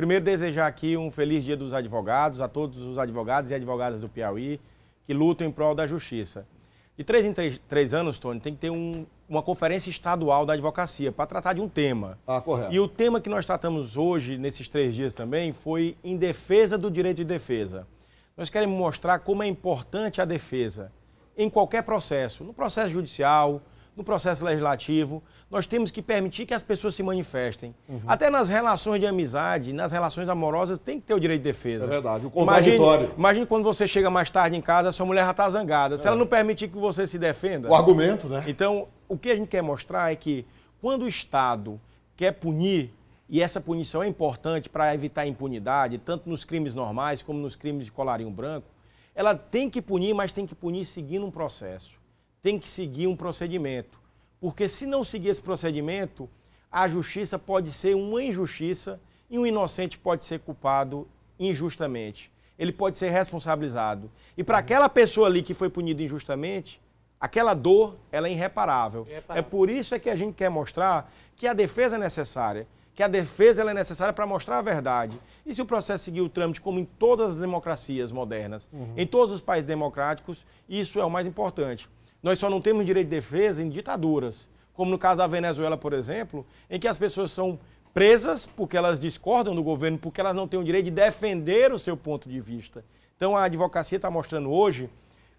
Primeiro, desejar aqui um feliz dia dos advogados, a todos os advogados e advogadas do Piauí que lutam em prol da justiça. De três em três, três anos, Tony, tem que ter um, uma conferência estadual da advocacia para tratar de um tema. Ah, correto. E o tema que nós tratamos hoje, nesses três dias também, foi em defesa do direito de defesa. Nós queremos mostrar como é importante a defesa em qualquer processo, no processo judicial, no processo legislativo, nós temos que permitir que as pessoas se manifestem. Uhum. Até nas relações de amizade, nas relações amorosas, tem que ter o direito de defesa. É verdade, o contraditório. Imagine, quando você chega mais tarde em casa, sua mulher já está zangada. É. Se ela não permitir que você se defenda. O argumento, né? Então, o que a gente quer mostrar é que quando o Estado quer punir, e essa punição é importante para evitar impunidade, tanto nos crimes normais como nos crimes de colarinho branco, ela tem que punir, mas tem que punir seguindo um processo tem que seguir um procedimento. Porque se não seguir esse procedimento, a justiça pode ser uma injustiça e um inocente pode ser culpado injustamente. Ele pode ser responsabilizado. E para aquela pessoa ali que foi punida injustamente, aquela dor ela é irreparável. irreparável. É por isso é que a gente quer mostrar que a defesa é necessária, que a defesa é necessária para mostrar a verdade. E se o processo seguir o trâmite, como em todas as democracias modernas, uhum. em todos os países democráticos, isso é o mais importante. Nós só não temos direito de defesa em ditaduras, como no caso da Venezuela, por exemplo, em que as pessoas são presas porque elas discordam do governo, porque elas não têm o direito de defender o seu ponto de vista. Então a advocacia está mostrando hoje,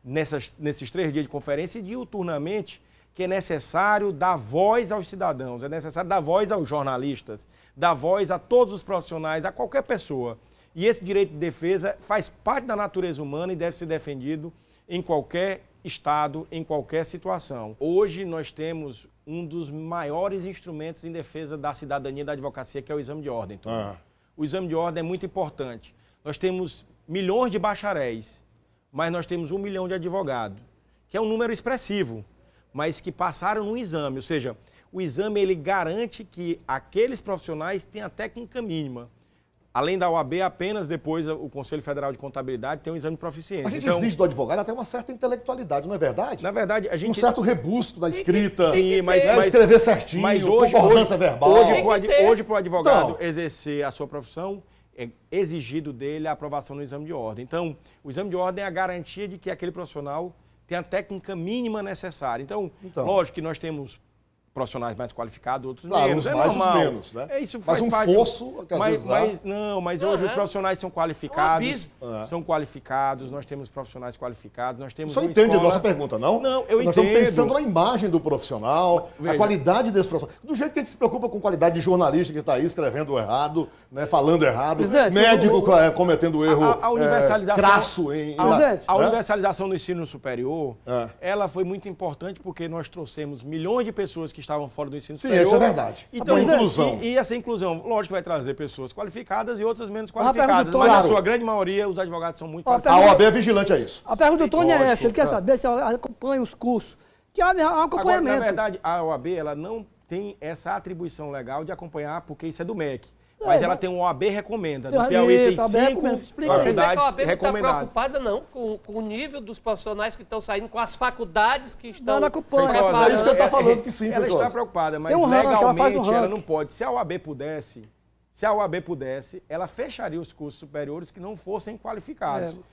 nessas, nesses três dias de conferência e diuturnamente, que é necessário dar voz aos cidadãos, é necessário dar voz aos jornalistas, dar voz a todos os profissionais, a qualquer pessoa. E esse direito de defesa faz parte da natureza humana e deve ser defendido em qualquer Estado em qualquer situação. Hoje nós temos um dos maiores instrumentos em defesa da cidadania e da advocacia, que é o exame de ordem. Então, ah. O exame de ordem é muito importante. Nós temos milhões de bacharéis, mas nós temos um milhão de advogados, que é um número expressivo, mas que passaram no exame. Ou seja, o exame ele garante que aqueles profissionais têm até técnica mínima. Além da OAB, apenas depois o Conselho Federal de Contabilidade tem um exame de proficiência. A gente então, exige do advogado até uma certa intelectualidade, não é verdade? Na verdade, a gente. Um certo rebusco da escrita. Sim, mas, mas. escrever certinho, mas hoje, concordância hoje, verbal. Hoje, para o advogado então, exercer a sua profissão, é exigido dele a aprovação no exame de ordem. Então, o exame de ordem é a garantia de que aquele profissional tem a técnica mínima necessária. Então, então lógico que nós temos profissionais mais qualificados, outros claro, menos. Uns é mais, normal. menos, né? É isso faz mas um parte, fosso, mas, vezes né? mas, Não, mas hoje os né? profissionais são é qualificados, é. são qualificados, nós temos profissionais qualificados, nós temos Só entende escola... a nossa pergunta, não? Não, eu nós entendo. Nós estamos pensando na imagem do profissional, Veja. a qualidade desse profissional. Do jeito que a gente se preocupa com qualidade de jornalista que está aí escrevendo errado, né, falando errado, Presidente, médico eu, eu, é, cometendo erro a, a, universalização, é, Em, a, né? universalização do ensino superior, ela foi muito importante porque nós trouxemos milhões de pessoas que estavam fora do ensino Sim, superior. Sim, isso é verdade. Então, a é, inclusão. E, e, essa inclusão, lógico, vai trazer pessoas qualificadas e outras menos ah, qualificadas. Mas claro. a sua grande maioria, os advogados são muito a ah, qualificados. A OAB é vigilante a é isso. A pergunta do Tony é essa, ele quer saber se acompanha os cursos. Que é um acompanhamento. Agora, na verdade, a OAB ela não tem essa atribuição legal de acompanhar, porque isso é do MEC. É, mas é, ela mas... tem um OAB recomenda. Do Piauí tem tá cinco é faculdades tá recomendadas. dizer não está preocupada, não, com, com, o nível dos profissionais que estão saindo, com as faculdades que estão... Não, ela é, é isso que eu estou falando, que sim, Ela está preocupada, mas um legalmente ela, ela não pode. Se a OAB pudesse, se a OAB pudesse, ela fecharia os cursos superiores que não fossem qualificados. É.